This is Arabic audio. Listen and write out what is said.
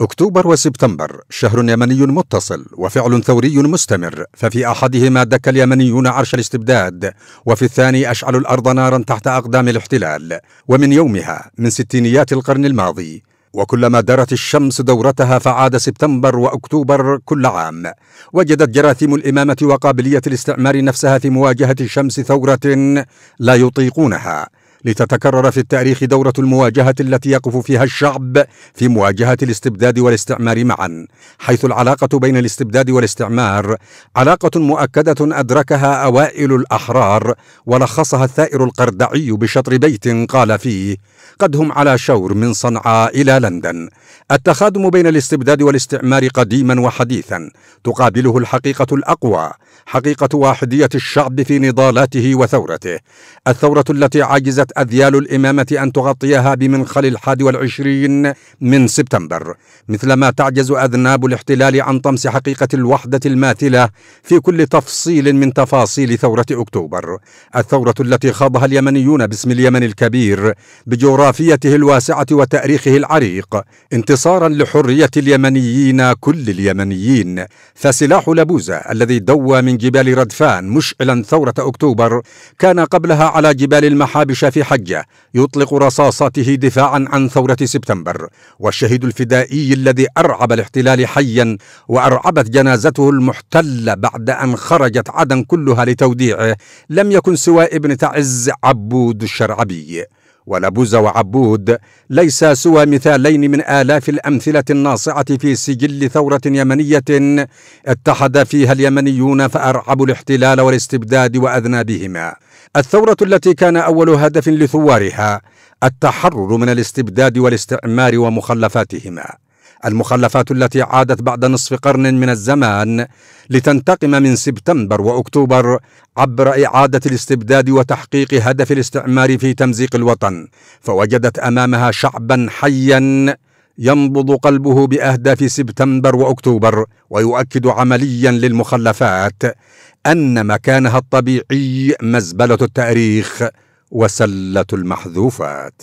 أكتوبر وسبتمبر شهر يمني متصل وفعل ثوري مستمر ففي أحدهما دك اليمنيون عرش الاستبداد وفي الثاني أشعلوا الأرض نارا تحت أقدام الاحتلال ومن يومها من ستينيات القرن الماضي وكلما دارت الشمس دورتها فعاد سبتمبر واكتوبر كل عام وجدت جراثيم الامامه وقابليه الاستعمار نفسها في مواجهه شمس ثوره لا يطيقونها لتتكرر في التاريخ دورة المواجهة التي يقف فيها الشعب في مواجهة الاستبداد والاستعمار معا حيث العلاقة بين الاستبداد والاستعمار علاقة مؤكدة أدركها أوائل الأحرار ولخصها الثائر القردعي بشطر بيت قال فيه قد هم على شور من صنعاء إلى لندن التخادم بين الاستبداد والاستعمار قديما وحديثا تقابله الحقيقة الأقوى حقيقة واحدية الشعب في نضالاته وثورته الثورة التي عجزت أذيال الإمامة أن تغطيها بمنخل الحادي والعشرين من سبتمبر مثلما تعجز أذناب الاحتلال عن طمس حقيقة الوحدة الماثلة في كل تفصيل من تفاصيل ثورة أكتوبر الثورة التي خاضها اليمنيون باسم اليمن الكبير بجغرافيته الواسعة وتاريخه العريق انتصارا لحرية اليمنيين كل اليمنيين فسلاح لبوزة الذي دوى من جبال ردفان مشعلا ثورة أكتوبر كان قبلها على جبال المحابشة في حجة يطلق رصاصاته دفاعا عن ثورة سبتمبر والشهيد الفدائي الذي أرعب الاحتلال حيا وأرعبت جنازته المحتلة بعد أن خرجت عدن كلها لتوديعه لم يكن سوى ابن تعز عبود الشرعبي ولبوز وعبود ليس سوى مثالين من آلاف الأمثلة الناصعة في سجل ثورة يمنية اتحد فيها اليمنيون فأرعبوا الاحتلال والاستبداد وأذنابهما الثورة التي كان أول هدف لثوارها التحرر من الاستبداد والاستعمار ومخلفاتهما المخلفات التي عادت بعد نصف قرن من الزمان لتنتقم من سبتمبر واكتوبر عبر اعاده الاستبداد وتحقيق هدف الاستعمار في تمزيق الوطن فوجدت امامها شعبا حيا ينبض قلبه باهداف سبتمبر واكتوبر ويؤكد عمليا للمخلفات ان مكانها الطبيعي مزبله التاريخ وسله المحذوفات